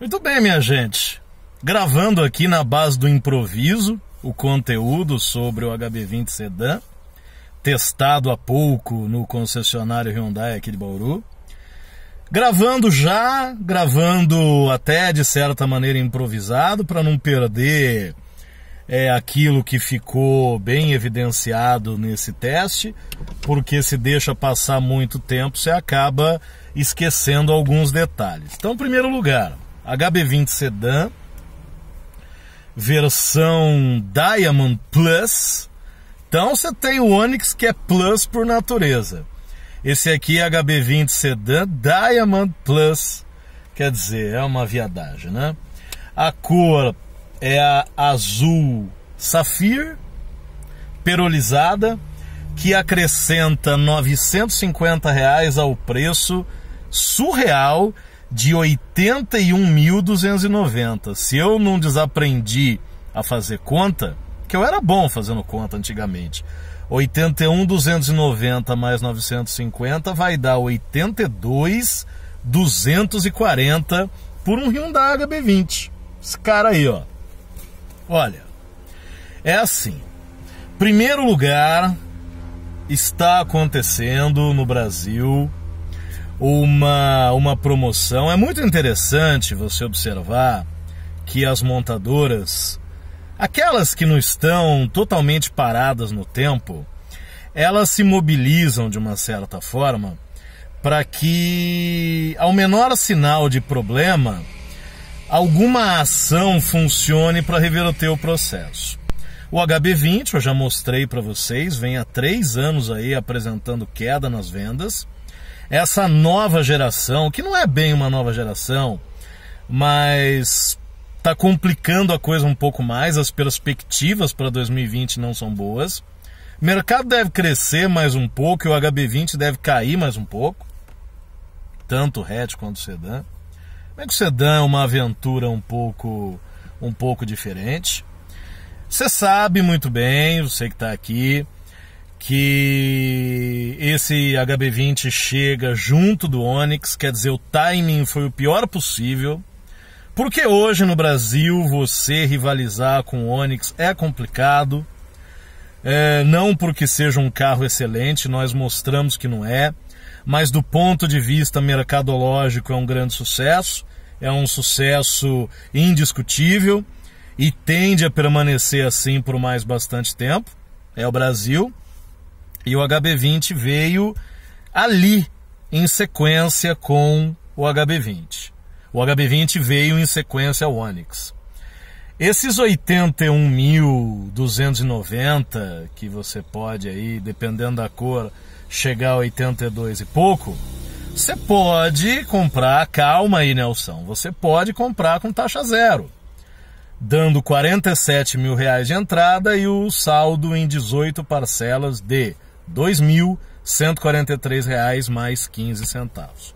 Muito bem, minha gente. Gravando aqui na base do improviso o conteúdo sobre o HB20 Sedan, testado há pouco no concessionário Hyundai aqui de Bauru. Gravando já, gravando até de certa maneira improvisado para não perder é aquilo que ficou bem evidenciado nesse teste, porque se deixa passar muito tempo, você acaba esquecendo alguns detalhes. Então, em primeiro lugar, HB20 Sedan, versão Diamond Plus. Então você tem o Onix que é Plus por natureza. Esse aqui é HB20 Sedan Diamond Plus, quer dizer, é uma viadagem, né? A cor é a azul safir perolizada que acrescenta R$ 950 reais ao preço surreal de 81.290. Se eu não desaprendi a fazer conta, que eu era bom fazendo conta antigamente. 81,290 mais 950 vai dar 82,240 por um Hyundai HB20. Esse cara aí, ó. Olha, é assim. Primeiro lugar está acontecendo no Brasil uma, uma promoção. É muito interessante você observar que as montadoras, aquelas que não estão totalmente paradas no tempo, elas se mobilizam de uma certa forma para que, ao menor sinal de problema, alguma ação funcione para reverter o processo. O HB20 eu já mostrei para vocês, vem há três anos aí apresentando queda nas vendas. Essa nova geração, que não é bem uma nova geração, mas está complicando a coisa um pouco mais, as perspectivas para 2020 não são boas. O mercado deve crescer mais um pouco e o HB20 deve cair mais um pouco, tanto o hatch quanto o sedã. Como é que o sedã é uma aventura um pouco, um pouco diferente? Você sabe muito bem, você que está aqui, que esse HB20 chega junto do Onix, quer dizer, o timing foi o pior possível. Porque hoje no Brasil você rivalizar com o Onix é complicado. É, não porque seja um carro excelente, nós mostramos que não é, mas do ponto de vista mercadológico é um grande sucesso, é um sucesso indiscutível e tende a permanecer assim por mais bastante tempo, é o Brasil. E o HB20 veio ali em sequência com o HB20. O HB20 veio em sequência ao Onix. Esses 81.290 que você pode aí, dependendo da cor, chegar a 82 e pouco, você pode comprar, calma aí, Nelson, você pode comprar com taxa zero dando 47 mil reais de entrada e o saldo em 18 parcelas de R$ reais mais 15 centavos.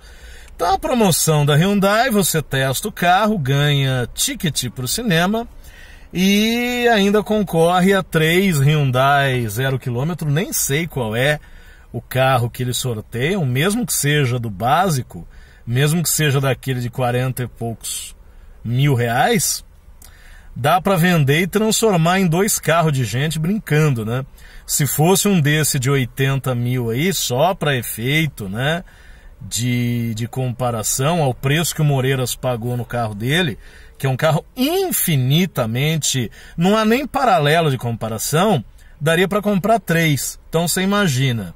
Então a promoção da Hyundai, você testa o carro, ganha ticket para o cinema e ainda concorre a três Hyundai 0 km, nem sei qual é o carro que eles sorteiam, mesmo que seja do básico, mesmo que seja daquele de 40 e poucos mil reais, dá para vender e transformar em dois carros de gente brincando, né? Se fosse um desse de 80 mil aí, só para efeito, né? De, de comparação ao preço que o Moreiras pagou no carro dele, que é um carro infinitamente. Não há nem paralelo de comparação, daria para comprar três. Então você imagina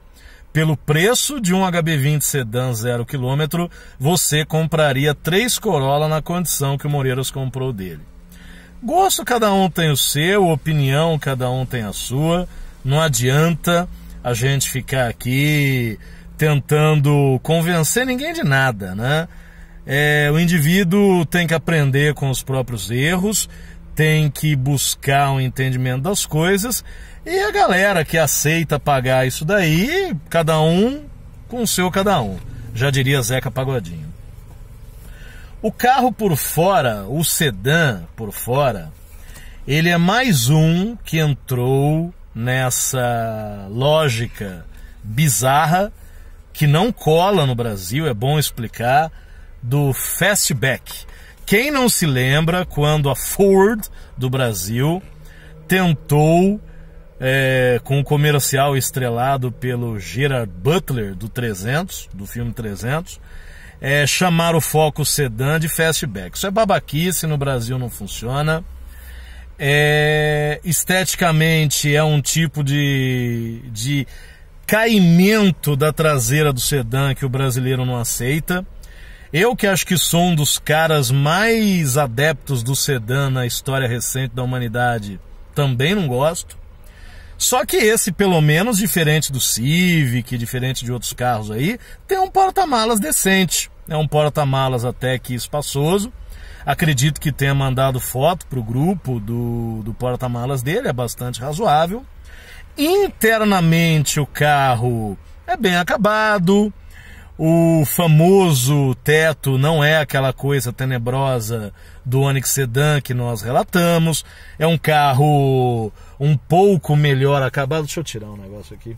pelo preço de um HB20 sedã 0 km, você compraria três Corolla na condição que o Moreiras comprou dele. Gosto cada um tem o seu, opinião cada um tem a sua. Não adianta a gente ficar aqui tentando convencer ninguém de nada, né? É, o indivíduo tem que aprender com os próprios erros, tem que buscar um entendimento das coisas e a galera que aceita pagar isso daí, cada um com o seu cada um. Já diria Zeca Pagodinho. O carro por fora, o sedã por fora, ele é mais um que entrou nessa lógica bizarra que não cola no Brasil, é bom explicar, do fastback. Quem não se lembra quando a Ford do Brasil tentou, é, com o um comercial estrelado pelo Gerard Butler do 300, do filme 300, é, chamar o foco sedã de fastback. Isso é babaquice, no Brasil não funciona. É, esteticamente é um tipo de, de caimento da traseira do sedã que o brasileiro não aceita. Eu que acho que sou um dos caras mais adeptos do sedã na história recente da humanidade, também não gosto. Só que esse, pelo menos, diferente do Civic, diferente de outros carros aí, tem um porta-malas decente. É um porta-malas até que espaçoso. Acredito que tenha mandado foto para o grupo do, do porta-malas dele, é bastante razoável. Internamente o carro é bem acabado, o famoso teto não é aquela coisa tenebrosa do Onix Sedan que nós relatamos. É um carro um pouco melhor acabado. Deixa eu tirar um negócio aqui.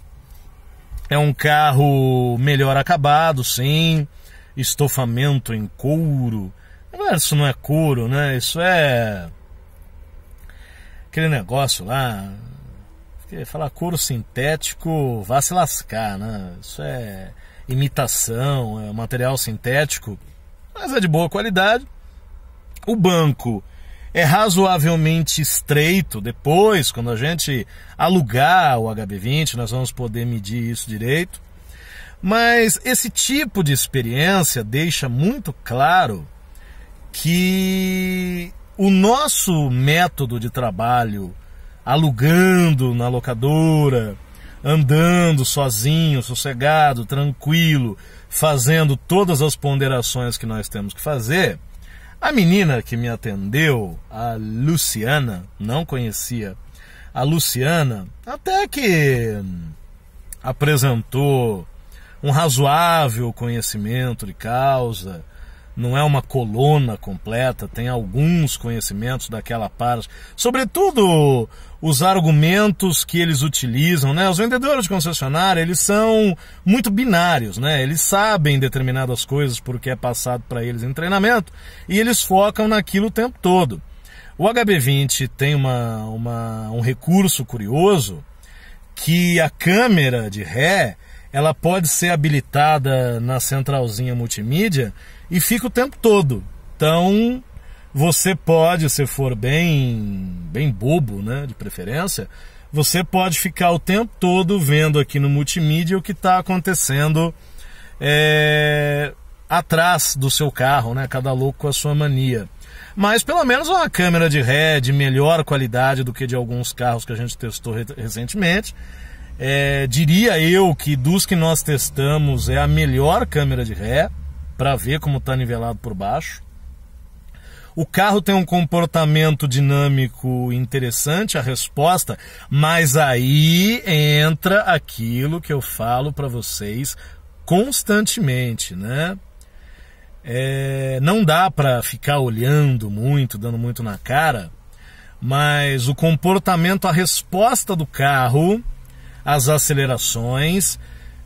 É um carro melhor acabado, sim. Estofamento em couro. Isso não é couro, né? Isso é. Aquele negócio lá. Falar couro sintético, vá se lascar, né? Isso é imitação, é material sintético, mas é de boa qualidade. O banco é razoavelmente estreito. Depois, quando a gente alugar o HB20, nós vamos poder medir isso direito. Mas esse tipo de experiência deixa muito claro que o nosso método de trabalho alugando na locadora, andando sozinho, sossegado, tranquilo, fazendo todas as ponderações que nós temos que fazer, a menina que me atendeu, a Luciana, não conhecia a Luciana, até que apresentou um razoável conhecimento de causa, não é uma coluna completa, tem alguns conhecimentos daquela parte. Sobretudo os argumentos que eles utilizam, né? Os vendedores de concessionária, eles são muito binários, né? Eles sabem determinadas coisas porque é passado para eles em treinamento e eles focam naquilo o tempo todo. O HB20 tem uma, uma um recurso curioso que a câmera de ré ela pode ser habilitada na centralzinha multimídia e fica o tempo todo. Então, você pode, se for bem, bem bobo, né, de preferência, você pode ficar o tempo todo vendo aqui no multimídia o que está acontecendo é, atrás do seu carro, né, cada louco com a sua mania. Mas pelo menos uma câmera de ré de melhor qualidade do que de alguns carros que a gente testou recentemente é, diria eu que dos que nós testamos é a melhor câmera de ré para ver como está nivelado por baixo. O carro tem um comportamento dinâmico interessante, a resposta, mas aí entra aquilo que eu falo para vocês constantemente, né? É, não dá para ficar olhando muito, dando muito na cara, mas o comportamento, a resposta do carro as acelerações,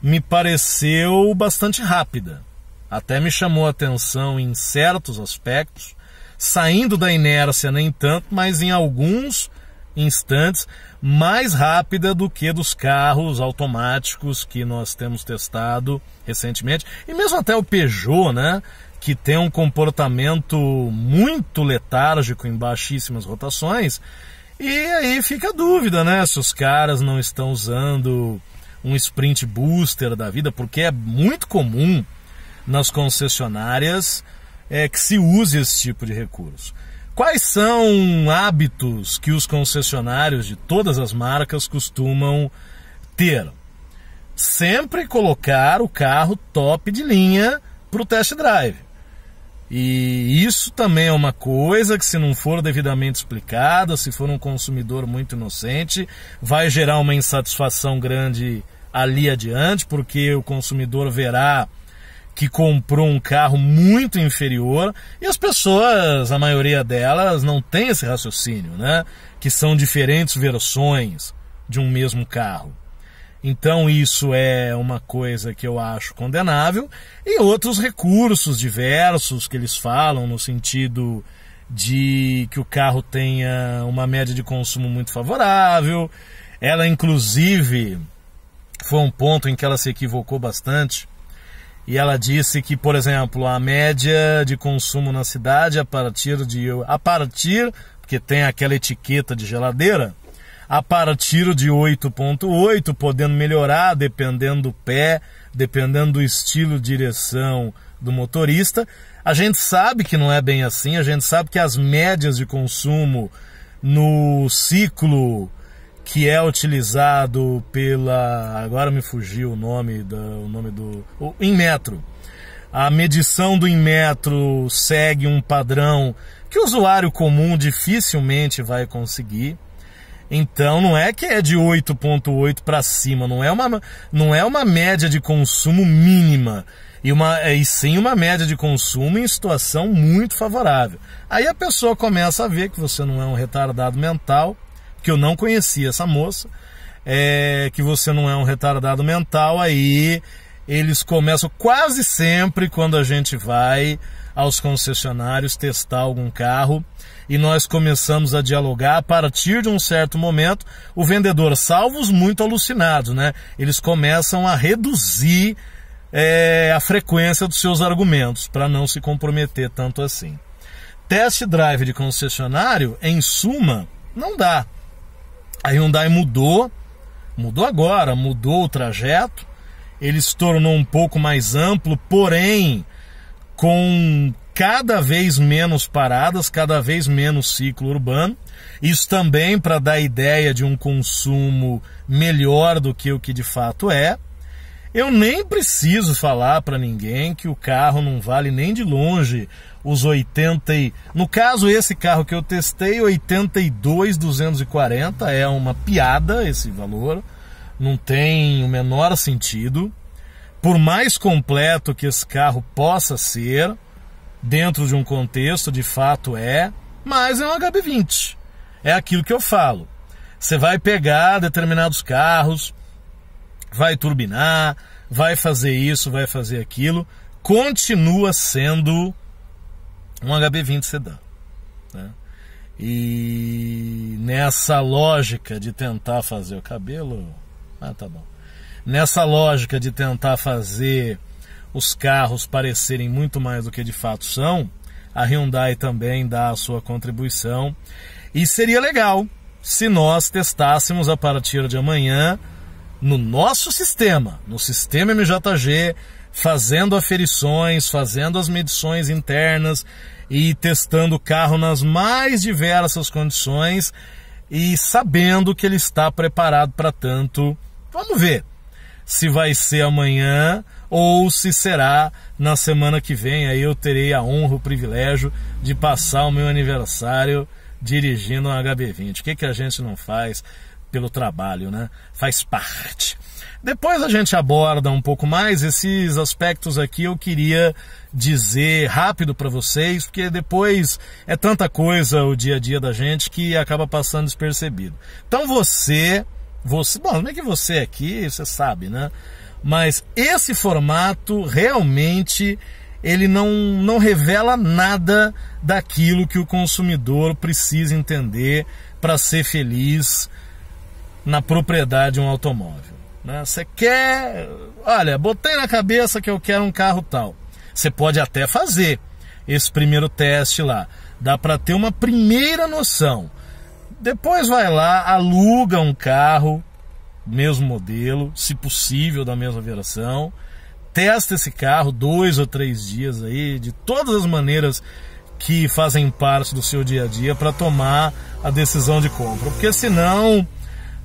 me pareceu bastante rápida. Até me chamou a atenção em certos aspectos, saindo da inércia nem tanto, mas em alguns instantes mais rápida do que dos carros automáticos que nós temos testado recentemente e mesmo até o Peugeot, né, que tem um comportamento muito letárgico em baixíssimas rotações, e aí fica a dúvida, né? Se os caras não estão usando um sprint booster da vida, porque é muito comum nas concessionárias é, que se use esse tipo de recurso. Quais são hábitos que os concessionários de todas as marcas costumam ter? Sempre colocar o carro top de linha para o test drive. E isso também é uma coisa que, se não for devidamente explicada, se for um consumidor muito inocente, vai gerar uma insatisfação grande ali adiante, porque o consumidor verá que comprou um carro muito inferior e as pessoas, a maioria delas, não tem esse raciocínio, né? Que são diferentes versões de um mesmo carro. Então isso é uma coisa que eu acho condenável e outros recursos diversos que eles falam no sentido de que o carro tenha uma média de consumo muito favorável. Ela inclusive foi um ponto em que ela se equivocou bastante. E ela disse que, por exemplo, a média de consumo na cidade a partir de a partir porque tem aquela etiqueta de geladeira, a partir de 8.8, podendo melhorar dependendo do pé, dependendo do estilo de direção do motorista. A gente sabe que não é bem assim, a gente sabe que as médias de consumo no ciclo que é utilizado pela. Agora me fugiu o nome, da, o nome do. O metro A medição do em metro segue um padrão que o usuário comum dificilmente vai conseguir. Então não é que é de 8.8 para cima, não é uma não é uma média de consumo mínima. E, uma, é, e sim uma média de consumo em situação muito favorável. Aí a pessoa começa a ver que você não é um retardado mental, que eu não conhecia essa moça, é, que você não é um retardado mental, aí eles começam quase sempre quando a gente vai aos concessionários testar algum carro e nós começamos a dialogar. A partir de um certo momento, o vendedor, salvos muito alucinados, né? Eles começam a reduzir é, a frequência dos seus argumentos para não se comprometer tanto assim. Test drive de concessionário, em suma, não dá. A Hyundai mudou, mudou agora, mudou o trajeto ele se tornou um pouco mais amplo, porém com cada vez menos paradas, cada vez menos ciclo urbano. Isso também para dar ideia de um consumo melhor do que o que de fato é. Eu nem preciso falar para ninguém que o carro não vale nem de longe os 80 e... No caso, esse carro que eu testei, 82,240 é uma piada esse valor não tem o menor sentido. Por mais completo que esse carro possa ser, dentro de um contexto, de fato é, mas é um HB20. É aquilo que eu falo. Você vai pegar determinados carros, vai turbinar, vai fazer isso, vai fazer aquilo, continua sendo um HB20 sedã. Né? E nessa lógica de tentar fazer o cabelo, ah, tá bom. Nessa lógica de tentar fazer os carros parecerem muito mais do que de fato são, a Hyundai também dá a sua contribuição. E seria legal se nós testássemos a partir de amanhã no nosso sistema, no sistema MJG, fazendo aferições, fazendo as medições internas e testando o carro nas mais diversas condições e sabendo que ele está preparado para tanto. Vamos ver se vai ser amanhã ou se será na semana que vem. Aí eu terei a honra, o privilégio de passar o meu aniversário dirigindo um HB20. O que, que a gente não faz pelo trabalho, né? Faz parte. Depois a gente aborda um pouco mais esses aspectos aqui. Eu queria dizer rápido para vocês, porque depois é tanta coisa o dia a dia da gente que acaba passando despercebido. Então você, você, bom, não é que você é aqui, você sabe, né? Mas esse formato realmente ele não, não revela nada daquilo que o consumidor precisa entender para ser feliz na propriedade de um automóvel. Né? Você quer, olha, botei na cabeça que eu quero um carro tal. Você pode até fazer esse primeiro teste lá. Dá para ter uma primeira noção. Depois vai lá, aluga um carro, mesmo modelo, se possível da mesma versão. Testa esse carro dois ou três dias aí, de todas as maneiras que fazem parte do seu dia a dia para tomar a decisão de compra. Porque senão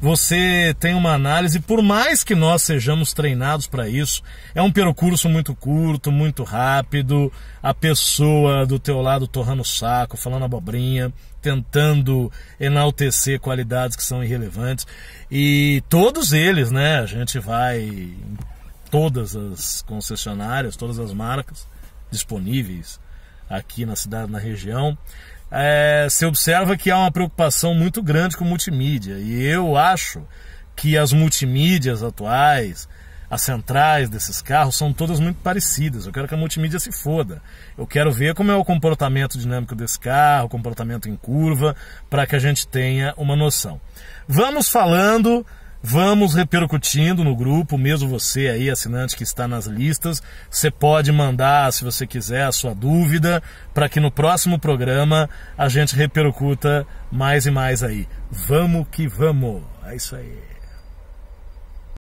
você tem uma análise, por mais que nós sejamos treinados para isso, é um percurso muito curto, muito rápido, a pessoa do teu lado torrando o saco, falando abobrinha, tentando enaltecer qualidades que são irrelevantes. E todos eles, né? A gente vai em todas as concessionárias, todas as marcas disponíveis aqui na cidade, na região é, se observa que há uma preocupação muito grande com multimídia. E eu acho que as multimídias atuais, as centrais desses carros, são todas muito parecidas. Eu quero que a multimídia se foda. Eu quero ver como é o comportamento dinâmico desse carro, comportamento em curva, para que a gente tenha uma noção. Vamos falando Vamos repercutindo no grupo, mesmo você aí, assinante que está nas listas. Você pode mandar, se você quiser, a sua dúvida, para que no próximo programa a gente repercuta mais e mais aí. Vamos que vamos! É isso aí.